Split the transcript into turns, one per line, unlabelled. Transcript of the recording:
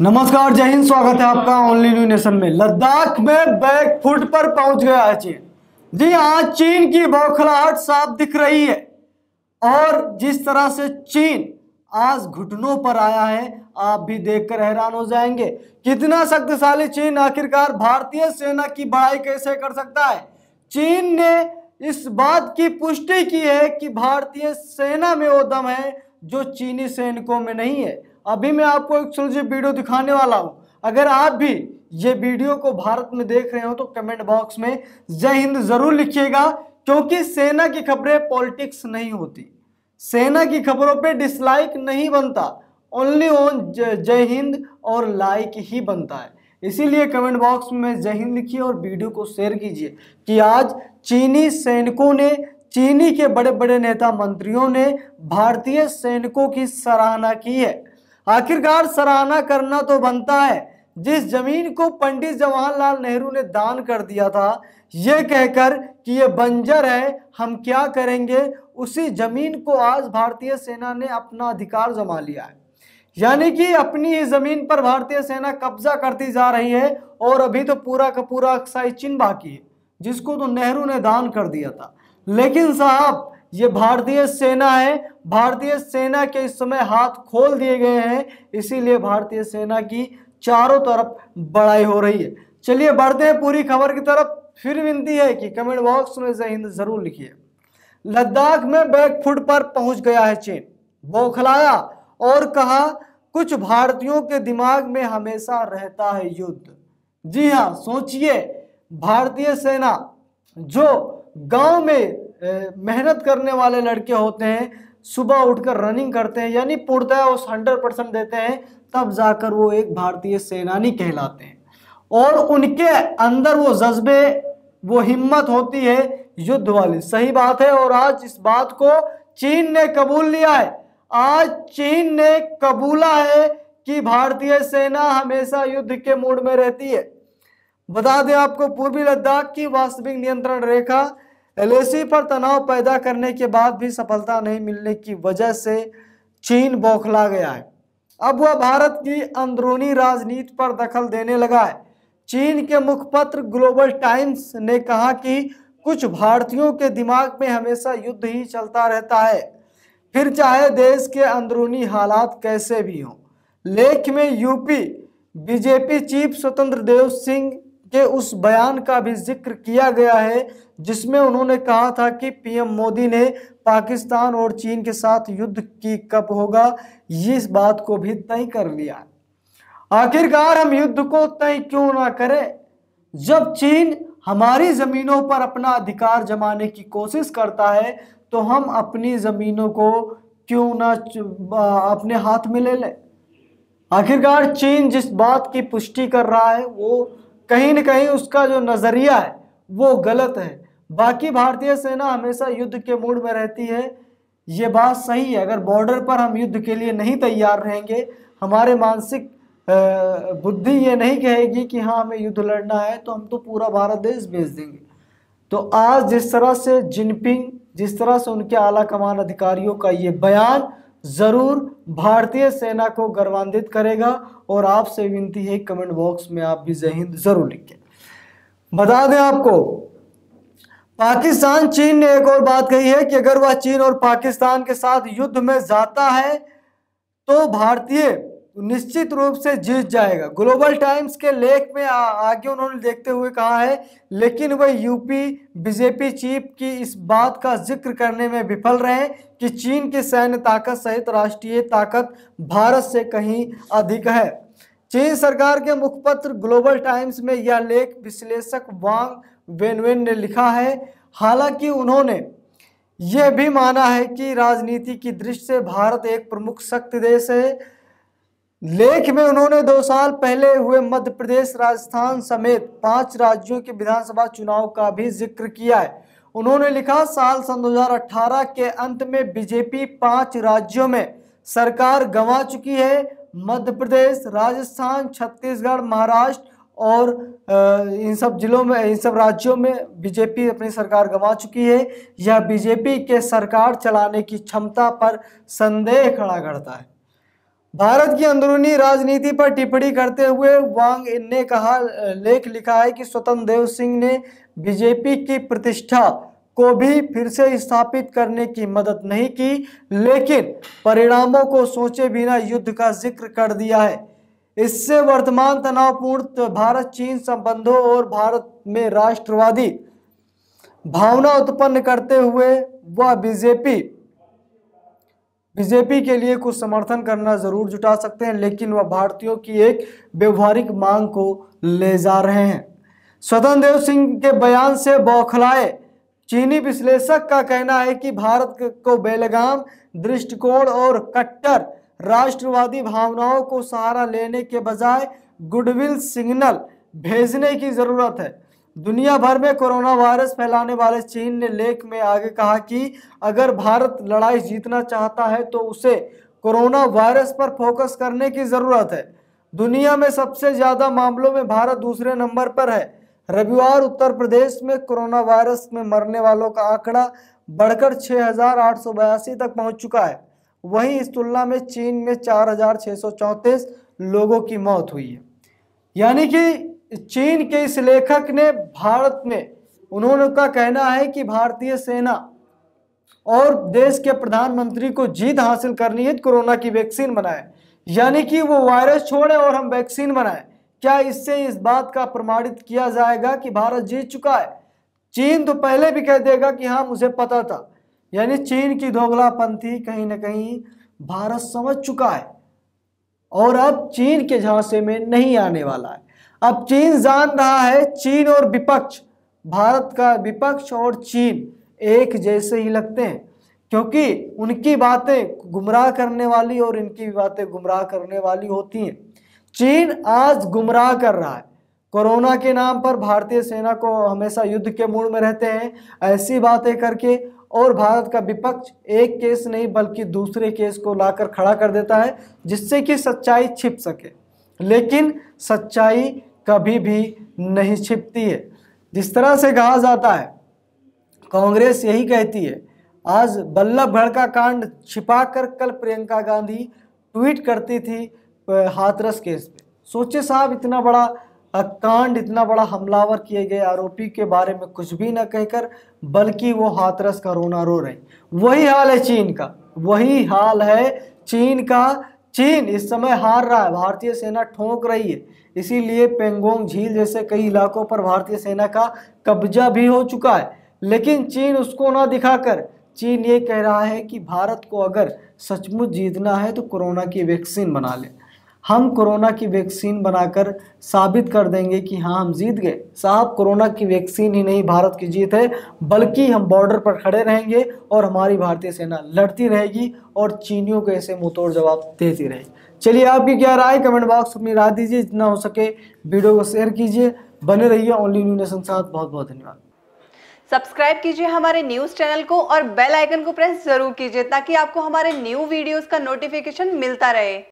नमस्कार जय हिंद स्वागत है आपका ऑनली न्यू नेशन में लद्दाख में बैक फुट पर पहुंच गया है चीन जी हाँ चीन की बौखलाहट साफ दिख रही है और जिस तरह से चीन आज घुटनों पर आया है आप भी देखकर हैरान हो जाएंगे कितना शक्तिशाली चीन आखिरकार भारतीय सेना की बढ़ाई कैसे कर सकता है चीन ने इस बात की पुष्टि की है कि भारतीय सेना में वो दम है जो चीनी सैनिकों में नहीं है अभी मैं आपको एक सुलझी वीडियो दिखाने वाला हूँ अगर आप भी ये वीडियो को भारत में देख रहे हो तो कमेंट बॉक्स में जय हिंद जरूर लिखिएगा क्योंकि सेना की खबरें पॉलिटिक्स नहीं होती सेना की खबरों पे डिसलाइक नहीं बनता ओनली ऑन जय हिंद और लाइक ही बनता है इसीलिए कमेंट बॉक्स में जय हिंद लिखिए और वीडियो को शेयर कीजिए कि आज चीनी सैनिकों ने चीनी के बड़े बड़े नेता मंत्रियों ने भारतीय सैनिकों की सराहना की है आखिरकार सराहना करना तो बनता है जिस जमीन को पंडित जवाहरलाल नेहरू ने दान कर दिया था ये कहकर कि ये बंजर है हम क्या करेंगे उसी जमीन को आज भारतीय सेना ने अपना अधिकार जमा लिया है यानी कि अपनी ही जमीन पर भारतीय सेना कब्जा करती जा रही है और अभी तो पूरा का पूरा अक्साई चिन्ह बाकी है जिसको तो नेहरू ने दान कर दिया था लेकिन साहब ये भारतीय सेना है भारतीय सेना के इस समय हाथ खोल दिए गए हैं इसीलिए भारतीय सेना की चारों तरफ बढ़ाई हो रही है चलिए बढ़ते हैं पूरी खबर की तरफ फिर विनती है कि कमेंट बॉक्स में जय हिंद जरूर लिखिए लद्दाख में बैकफुट पर पहुंच गया है चीन बौखलाया और कहा कुछ भारतीयों के दिमाग में हमेशा रहता है युद्ध जी हाँ सोचिए भारतीय सेना जो गांव में मेहनत करने वाले लड़के होते हैं सुबह उठकर रनिंग करते हैं यानी पूर्णतः उस हंड्रेड परसेंट देते हैं तब जाकर वो एक भारतीय सेनानी कहलाते हैं और उनके अंदर वो जज्बे वो हिम्मत होती है युद्ध वाली सही बात है और आज इस बात को चीन ने कबूल लिया है आज चीन ने कबूला है कि भारतीय सेना हमेशा युद्ध के मूड में रहती है बता दें आपको पूर्वी लद्दाख की वास्तविक नियंत्रण रेखा एलएसी पर तनाव पैदा करने के बाद भी सफलता नहीं मिलने की वजह से चीन बौखला गया है अब वह भारत की अंदरूनी राजनीति पर दखल देने लगा है चीन के मुखपत्र ग्लोबल टाइम्स ने कहा कि कुछ भारतीयों के दिमाग में हमेशा युद्ध ही चलता रहता है फिर चाहे देश के अंदरूनी हालात कैसे भी हों लेख में यूपी बीजेपी चीफ स्वतंत्र देव सिंह के उस बयान का भी जिक्र किया गया है जिसमें उन्होंने कहा था कि पीएम मोदी ने पाकिस्तान और चीन के साथ युद्ध की कब होगा इस बात को भी तय कर लिया आखिरकार हम युद्ध को तय क्यों ना करें जब चीन हमारी ज़मीनों पर अपना अधिकार जमाने की कोशिश करता है तो हम अपनी ज़मीनों को क्यों ना अपने हाथ में ले लें आखिरकार चीन जिस बात की पुष्टि कर रहा है वो कहीं ना कहीं उसका जो नज़रिया है वो गलत है बाकी भारतीय सेना हमेशा युद्ध के मूड में रहती है ये बात सही है अगर बॉर्डर पर हम युद्ध के लिए नहीं तैयार रहेंगे हमारे मानसिक बुद्धि ये नहीं कहेगी कि हाँ हमें युद्ध लड़ना है तो हम तो पूरा भारत देश भेज देंगे तो आज जिस तरह से जिनपिंग जिस तरह से उनके आला कमान अधिकारियों का ये बयान ज़रूर भारतीय सेना को गौरवान्वित करेगा और आपसे विनती है कमेंट बॉक्स में आप भी जय हिंद ज़रूर लिखे बता दें आपको पाकिस्तान चीन ने एक और बात कही है कि अगर वह चीन और पाकिस्तान के साथ युद्ध में जाता है तो भारतीय तो निश्चित रूप से जीत जाएगा ग्लोबल टाइम्स के लेख में आ, आगे उन्होंने देखते हुए कहा है लेकिन वह यूपी बीजेपी चीफ की इस बात का जिक्र करने में विफल रहे कि चीन की सैन्य ताकत सहित राष्ट्रीय ताकत भारत से कहीं अधिक है चीन सरकार के मुखपत्र ग्लोबल टाइम्स में यह लेख विश्लेषक वांग वेनवेन ने लिखा है हालांकि उन्होंने यह भी माना है कि राजनीति की दृष्टि से भारत एक प्रमुख शक्ति देश है लेख में उन्होंने दो साल पहले हुए मध्य प्रदेश राजस्थान समेत पांच राज्यों के विधानसभा चुनाव का भी जिक्र किया है उन्होंने लिखा साल सन 2018 के अंत में बीजेपी पांच राज्यों में सरकार गंवा चुकी है मध्य प्रदेश राजस्थान छत्तीसगढ़ महाराष्ट्र और इन सब जिलों में इन सब राज्यों में बीजेपी अपनी सरकार गंवा चुकी है यह बीजेपी के सरकार चलाने की क्षमता पर संदेह खड़ा करता है भारत की अंदरूनी राजनीति पर टिप्पणी करते हुए वांग ने कहा लेख लिखा है कि स्वतंत्र देव सिंह ने बीजेपी की प्रतिष्ठा को भी फिर से स्थापित करने की मदद नहीं की लेकिन परिणामों को सोचे बिना युद्ध का जिक्र कर दिया है इससे वर्तमान तनावपूर्ण भारत चीन संबंधों और भारत में राष्ट्रवादी भावना उत्पन्न करते हुए वह बीजेपी बीजेपी के लिए कुछ समर्थन करना जरूर जुटा सकते हैं लेकिन वह भारतीयों की एक व्यवहारिक मांग को ले जा रहे हैं स्वतंत्र देव सिंह के बयान से बौखलाए चीनी विश्लेषक का कहना है कि भारत को बेलगाम दृष्टिकोण और कट्टर राष्ट्रवादी भावनाओं को सहारा लेने के बजाय गुडविल सिग्नल भेजने की ज़रूरत है दुनिया भर में कोरोना वायरस फैलाने वाले चीन ने लेख में आगे कहा कि अगर भारत लड़ाई जीतना चाहता है तो उसे कोरोना वायरस पर फोकस करने की ज़रूरत है दुनिया में सबसे ज़्यादा मामलों में भारत दूसरे नंबर पर है रविवार उत्तर प्रदेश में कोरोना वायरस में मरने वालों का आंकड़ा बढ़कर छः तक पहुंच चुका है वहीं इस तुलना में चीन में चार लोगों की मौत हुई है यानी कि चीन के इस लेखक ने भारत में उन्होंने का कहना है कि भारतीय सेना और देश के प्रधानमंत्री को जीत हासिल करनी है कोरोना की वैक्सीन बनाए यानी कि वो वायरस छोड़े और हम वैक्सीन बनाए क्या इससे इस बात का प्रमाणित किया जाएगा कि भारत जीत चुका है चीन तो पहले भी कह देगा कि हाँ मुझे पता था यानी चीन की दोगलापंथी कहीं ना कहीं भारत समझ चुका है और अब चीन के झांसे में नहीं आने वाला है अब चीन जान रहा है चीन और विपक्ष भारत का विपक्ष और चीन एक जैसे ही लगते हैं क्योंकि उनकी बातें गुमराह करने वाली और इनकी बातें गुमराह करने वाली होती हैं चीन आज गुमराह कर रहा है कोरोना के नाम पर भारतीय सेना को हमेशा युद्ध के मूड में रहते हैं ऐसी बातें करके और भारत का विपक्ष एक केस नहीं बल्कि दूसरे केस को लाकर खड़ा कर देता है जिससे कि सच्चाई छिप सके लेकिन सच्चाई कभी भी नहीं छिपती है जिस तरह से कहा जाता है कांग्रेस यही कहती है आज बल्लभ भड़ का कांड छिपा कर कल प्रियंका गांधी ट्वीट करती थी हाथरस केस पे सोचे साहब इतना बड़ा कांड इतना बड़ा हमलावर किए गए आरोपी के बारे में कुछ भी न कहकर बल्कि वो हाथरस का रोना रो रही वही हाल है चीन का वही हाल है चीन का चीन इस समय हार रहा है भारतीय सेना ठोंक रही है इसीलिए पेंगोंग झील जैसे कई इलाकों पर भारतीय सेना का कब्जा भी हो चुका है लेकिन चीन उसको ना दिखाकर चीन ये कह रहा है कि भारत को अगर सचमुच जीतना है तो कोरोना की वैक्सीन बना लें हम कोरोना की वैक्सीन बनाकर साबित कर देंगे कि हाँ हम जीत गए साहब कोरोना की वैक्सीन ही नहीं भारत की जीत है बल्कि हम बॉर्डर पर खड़े रहेंगे और हमारी भारतीय सेना लड़ती रहेगी और चीनियों को ऐसे मुंहतोड़ जवाब देती रहेगी चलिए आपकी क्या राय कमेंट बॉक्स में राय दीजिए जितना हो सके वीडियो को शेयर कीजिए बने रहिए ओनली न्यू नेशन साथ बहुत बहुत धन्यवाद सब्सक्राइब कीजिए हमारे न्यूज चैनल को और बेल आइकन को प्रेस जरूर कीजिए ताकि आपको हमारे न्यू वीडियोस का नोटिफिकेशन मिलता रहे